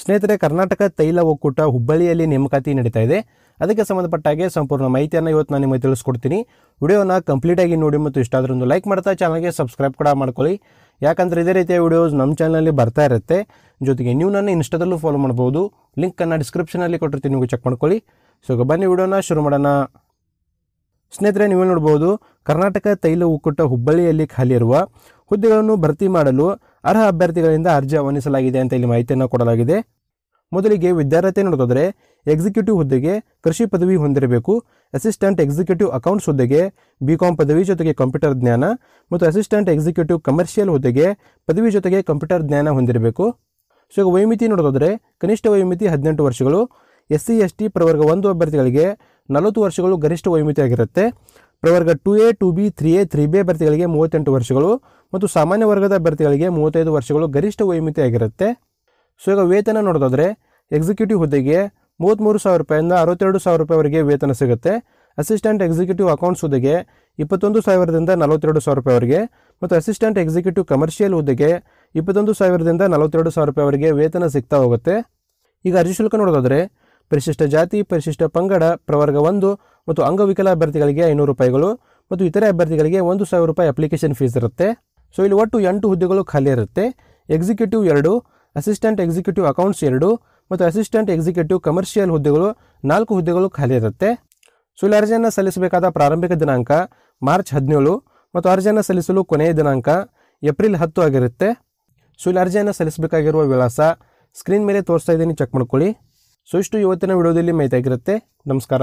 ಸ್ನೇಹಿತರೆ ಕರ್ನಾಟಕ ತೈಲ ಒಕ್ಕೂಟ ಹುಬ್ಬಳ್ಳಿಯಲ್ಲಿ ನೇಮಕಾತಿ ನಡೀತಾ ಇದೆ ಅದಕ್ಕೆ ಹಾಗೆ ಸಂಪೂರ್ಣ ಮಾಹಿತಿಯನ್ನು ಇವತ್ತು ನಾನು ನಿಮಗೆ ತಿಳಿಸ್ಕೊಡ್ತೀನಿ ವಿಡಿಯೋನ ಕಂಪ್ಲೀಟಾಗಿ ನೋಡಿ ಮತ್ತು ಇಷ್ಟ ಆದ್ರೆ ಲೈಕ್ ಮಾಡ್ತಾ ಚಾನಲ್ಗೆ ಸಬ್ಸ್ಕ್ರೈಬ್ ಕೂಡ ಮಾಡ್ಕೊಳ್ಳಿ ಯಾಕಂದರೆ ಇದೇ ರೀತಿಯ ವಿಡಿಯೋಸ್ ನಮ್ಮ ಚಾನಲಲ್ಲಿ ಬರ್ತಾ ಇರುತ್ತೆ ಜೊತೆಗೆ ನೀವು ನನ್ನ ಇನ್ಸ್ಟಾದಲ್ಲೂ ಫಾಲೋ ಮಾಡ್ಬೋದು ಲಿಂಕನ್ನು ಡಿಸ್ಕ್ರಿಪ್ಷನಲ್ಲಿ ಕೊಟ್ಟಿರ್ತೀನಿ ನೀವು ಚೆಕ್ ಮಾಡ್ಕೊಳ್ಳಿ ಸೊ ಬನ್ನಿ ವಿಡಿಯೋನ ಶುರು ಮಾಡೋಣ ಸ್ನೇಹಿತರೆ ನೀವು ನೋಡ್ಬೋದು ಕರ್ನಾಟಕ ತೈಲ ಒಕ್ಕೂಟ ಹುಬ್ಬಳ್ಳಿಯಲ್ಲಿ ಇರುವ ಹುದ್ದೆಗಳನ್ನು ಭರ್ತಿ ಮಾಡಲು ಅರ್ಹ ಅಭ್ಯರ್ಥಿಗಳಿಂದ ಅರ್ಜಿ ಆಹ್ವಾನಿಸಲಾಗಿದೆ ಅಂತ ಇಲ್ಲಿ ಮಾಹಿತಿಯನ್ನು ಕೊಡಲಾಗಿದೆ ಮೊದಲಿಗೆ ವಿದ್ಯಾರ್ಥಿ ನೋಡೋದಾದರೆ ಎಕ್ಸಿಕ್ಯೂಟಿವ್ ಹುದ್ದೆಗೆ ಕೃಷಿ ಪದವಿ ಹೊಂದಿರಬೇಕು ಅಸಿಸ್ಟೆಂಟ್ ಎಕ್ಸಿಕ್ಯೂಟಿವ್ ಅಕೌಂಟ್ಸ್ ಹುದ್ದೆಗೆ ಬಿ ಕಾಂ ಪದವಿ ಜೊತೆಗೆ ಕಂಪ್ಯೂಟರ್ ಜ್ಞಾನ ಮತ್ತು ಅಸಿಸ್ಟೆಂಟ್ ಎಕ್ಸಿಕ್ಯೂಟಿವ್ ಕಮರ್ಷಿಯಲ್ ಹುದ್ದೆಗೆ ಪದವಿ ಜೊತೆಗೆ ಕಂಪ್ಯೂಟರ್ ಜ್ಞಾನ ಹೊಂದಿರಬೇಕು ಸೊ ವೈಮಿತಿ ನೋಡೋದಾದರೆ ಕನಿಷ್ಠ ವಯೋಮಿತಿ ಹದಿನೆಂಟು ವರ್ಷಗಳು ಎಸ್ ಸಿ ಎಸ್ ಟಿ ಪ್ರವರ್ಗ ಒಂದು ಅಭ್ಯರ್ಥಿಗಳಿಗೆ ನಲವತ್ತು ವರ್ಷಗಳು ಗರಿಷ್ಠ ವೈಮಿತಿಯಾಗಿರುತ್ತೆ ಪ್ರವರ್ಗ two A two B three A three B ಅಭ್ಯರ್ಥಿಗಳಿಗೆ ಮೂವತ್ತೆಂಟು ವರ್ಷಗಳು ಮತ್ತು ಸಾಮಾನ್ಯ ವರ್ಗದ ಅಭ್ಯರ್ಥಿಗಳಿಗೆ ಮೂವತ್ತೈದು ವರ್ಷಗಳು ಗರಿಷ್ಠ ಆಗಿರುತ್ತೆ ಸೊ ಈಗ ವೇತನ ನೋಡೋದಾದರೆ ಎಕ್ಸಿಕ್ಯೂಟಿವ್ ಹುದ್ದೆಗೆ ಮೂವತ್ತ್ಮೂರು ಸಾವಿರ ರೂಪಾಯಿಂದ ಅರವತ್ತೆರಡು ಸಾವಿರ ರೂಪಾಯಿವರೆಗೆ ವೇತನ ಸಿಗುತ್ತೆ ಅಸಿಸ್ಟೆಂಟ್ ಎಕ್ಸಿಕ್ಯೂಟಿವ್ ಅಕೌಂಟ್ಸ್ ಹುದ್ದೆಗೆ ಇಪ್ಪತ್ತೊಂದು ಸಾವಿರದಿಂದ ನಲವತ್ತೆರಡು ಸಾವಿರ ರೂಪಾಯಿವರೆಗೆ ಮತ್ತು ಅಸಿಸ್ಟೆಂಟ್ ಎಕ್ಸಿಕ್ಯೂಟಿವ್ ಕಮರ್ಷಿಯಲ್ ಹುದ್ದೆಗೆ ಇಪ್ಪತ್ತೊಂದು ಸಾವಿರದಿಂದ ನಲವತ್ತೆರಡು ಸಾವಿರ ರೂಪಾಯಿವರೆಗೆ ವೇತನ ಸಿಗ್ತಾ ಹೋಗುತ್ತೆ ಈಗ ಅರ್ಜಿ ಶುಲ್ಕ ನೋಡೋದಾದರೆ ಪರಿಶಿಷ್ಟ ಜಾತಿ ಪರಿಶಿಷ್ಟ ಪಂಗಡ ಪ್ರವರ್ಗ ಒಂದು ಮತ್ತು ಅಂಗವಿಕಲ ಅಭ್ಯರ್ಥಿಗಳಿಗೆ ಐನೂರು ರೂಪಾಯಿಗಳು ಮತ್ತು ಇತರೆ ಅಭ್ಯರ್ಥಿಗಳಿಗೆ ಒಂದು ಸಾವಿರ ರೂಪಾಯಿ ಅಪ್ಲಿಕೇಶನ್ ಫೀಸ್ ಇರುತ್ತೆ ಸೊ ಇಲ್ಲಿ ಒಟ್ಟು ಎಂಟು ಹುದ್ದೆಗಳು ಖಾಲಿ ಇರುತ್ತೆ ಎಕ್ಸಿಕ್ಯೂಟಿವ್ ಎರಡು ಅಸಿಸ್ಟೆಂಟ್ ಎಕ್ಸಿಕ್ಯೂಟಿವ್ ಅಕೌಂಟ್ಸ್ ಎರಡು ಮತ್ತು ಅಸಿಸ್ಟೆಂಟ್ ಎಕ್ಸಿಕ್ಯೂಟಿವ್ ಕಮರ್ಷಿಯಲ್ ಹುದ್ದೆಗಳು ನಾಲ್ಕು ಹುದ್ದೆಗಳು ಖಾಲಿ ಇರುತ್ತೆ ಸೊ ಇಲ್ಲಿ ಅರ್ಜಿಯನ್ನು ಸಲ್ಲಿಸಬೇಕಾದ ಪ್ರಾರಂಭಿಕ ದಿನಾಂಕ ಮಾರ್ಚ್ ಹದಿನೇಳು ಮತ್ತು ಅರ್ಜಿಯನ್ನು ಸಲ್ಲಿಸಲು ಕೊನೆಯ ದಿನಾಂಕ ಏಪ್ರಿಲ್ ಹತ್ತು ಆಗಿರುತ್ತೆ ಸೊ ಇಲ್ಲಿ ಅರ್ಜಿಯನ್ನು ಸಲ್ಲಿಸಬೇಕಾಗಿರುವ ವಿಳಾಸ ಸ್ಕ್ರೀನ್ ಮೇಲೆ ತೋರಿಸ್ತಾ ಇದ್ದೀನಿ ಚೆಕ್ ಮಾಡ್ಕೊಳ್ಳಿ ಸೊ ಇಷ್ಟು ಇವತ್ತಿನ ವಿಡಿಯೋದಲ್ಲಿ ಮೈತಾಗಿರುತ್ತೆ ನಮಸ್ಕಾರ